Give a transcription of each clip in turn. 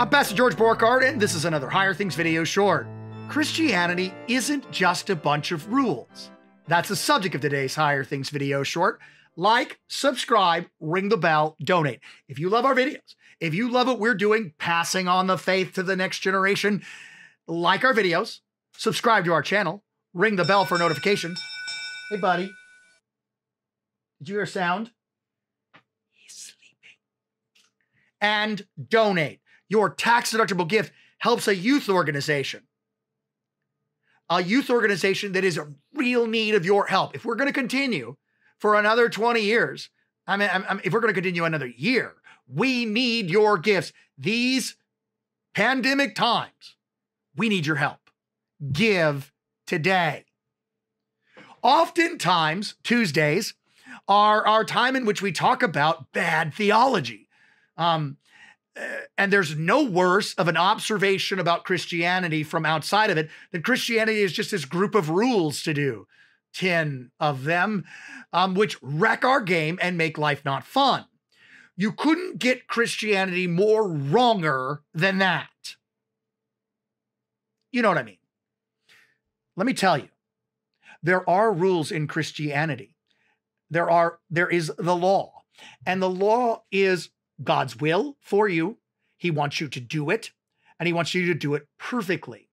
I'm Pastor George Borkard, and this is another Higher Things video short. Christianity isn't just a bunch of rules. That's the subject of today's Higher Things video short. Like, subscribe, ring the bell, donate. If you love our videos, if you love what we're doing, passing on the faith to the next generation, like our videos, subscribe to our channel, ring the bell for notifications. Hey, buddy. Did you hear a sound? He's sleeping. And donate your tax deductible gift helps a youth organization, a youth organization that is a real need of your help. If we're going to continue for another 20 years, I mean, I'm, I'm, if we're going to continue another year, we need your gifts. These pandemic times, we need your help. Give today. Oftentimes, Tuesdays are our time in which we talk about bad theology. Um, and there's no worse of an observation about Christianity from outside of it than Christianity is just this group of rules to do, 10 of them, um, which wreck our game and make life not fun. You couldn't get Christianity more wronger than that. You know what I mean? Let me tell you, there are rules in Christianity. There are there is the law. And the law is God's will for you. He wants you to do it, and He wants you to do it perfectly.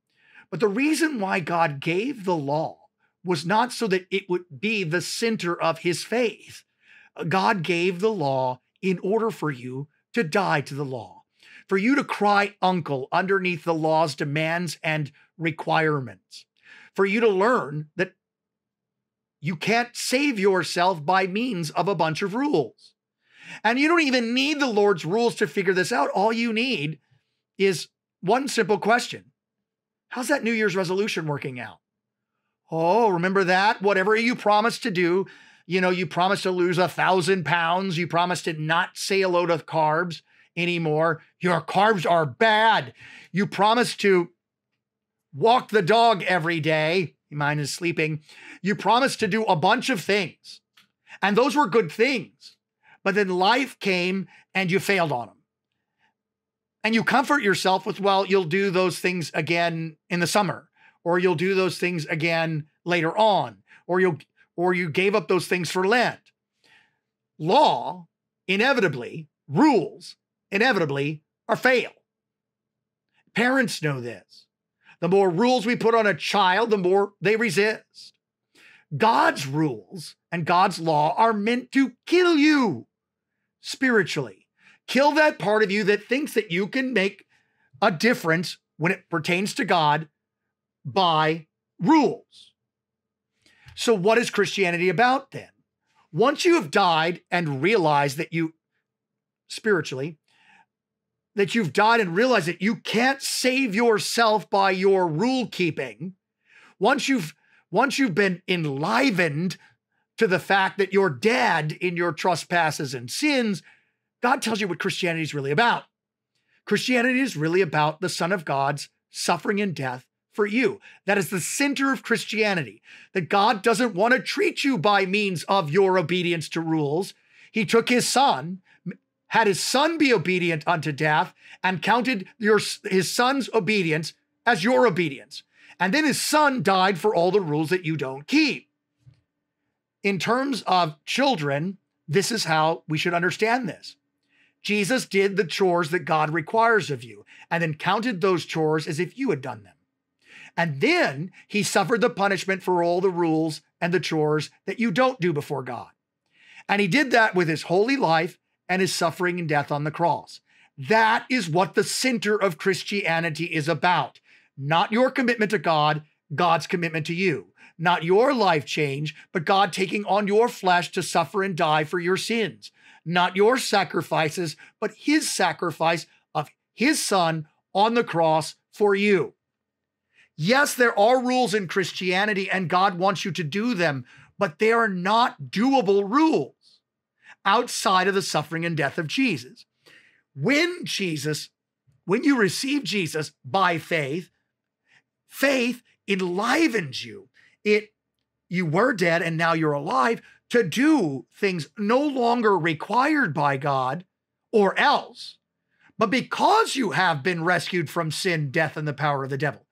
But the reason why God gave the law was not so that it would be the center of His faith. God gave the law in order for you to die to the law, for you to cry uncle underneath the law's demands and requirements, for you to learn that you can't save yourself by means of a bunch of rules. And you don't even need the Lord's rules to figure this out. All you need is one simple question How's that New Year's resolution working out? Oh, remember that? Whatever you promised to do, you know, you promised to lose a thousand pounds, you promised to not say a load of carbs anymore. Your carbs are bad. You promised to walk the dog every day. Mine is sleeping. You promised to do a bunch of things, and those were good things. But then life came and you failed on them. And you comfort yourself with, well, you'll do those things again in the summer, or you'll do those things again later on, or you'll or you gave up those things for Lent. Law, inevitably, rules, inevitably, are fail. Parents know this. The more rules we put on a child, the more they resist. God's rules and God's law are meant to kill you spiritually. Kill that part of you that thinks that you can make a difference when it pertains to God by rules. So, what is Christianity about then? Once you have died and realized that you, spiritually, that you've died and realized that you can't save yourself by your rule keeping, once you've once you've been enlivened to the fact that you're dead in your trespasses and sins, God tells you what Christianity is really about. Christianity is really about the Son of God's suffering and death for you. That is the center of Christianity, that God doesn't want to treat you by means of your obedience to rules. He took his son, had his son be obedient unto death, and counted your, his son's obedience as your obedience. And then his son died for all the rules that you don't keep in terms of children, this is how we should understand this. Jesus did the chores that God requires of you and then counted those chores as if you had done them. And then he suffered the punishment for all the rules and the chores that you don't do before God. And he did that with his holy life and his suffering and death on the cross. That is what the center of Christianity is about, not your commitment to God, God's commitment to you not your life change, but God taking on your flesh to suffer and die for your sins. Not your sacrifices, but his sacrifice of his son on the cross for you. Yes, there are rules in Christianity and God wants you to do them, but they are not doable rules outside of the suffering and death of Jesus. When Jesus, when you receive Jesus by faith, faith enlivens you it you were dead and now you're alive to do things no longer required by God or else. But because you have been rescued from sin, death, and the power of the devil,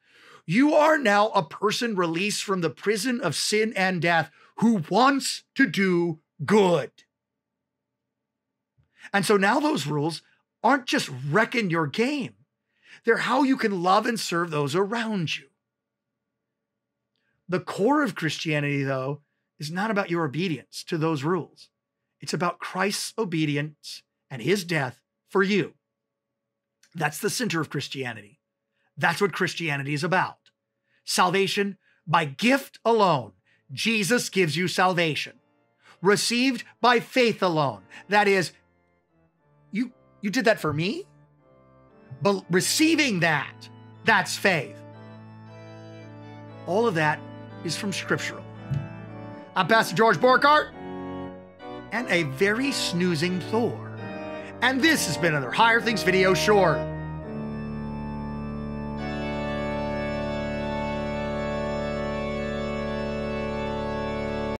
you are now a person released from the prison of sin and death who wants to do good. And so now those rules aren't just wrecking your game, they're how you can love and serve those around you. The core of Christianity, though, is not about your obedience to those rules. It's about Christ's obedience and his death for you. That's the center of Christianity. That's what Christianity is about. Salvation by gift alone. Jesus gives you salvation. Received by faith alone. That is, you you did that for me? But receiving that, that's faith. All of that is from Scriptural. I'm Pastor George Borkart and a very snoozing Thor. And this has been another Higher Things video short.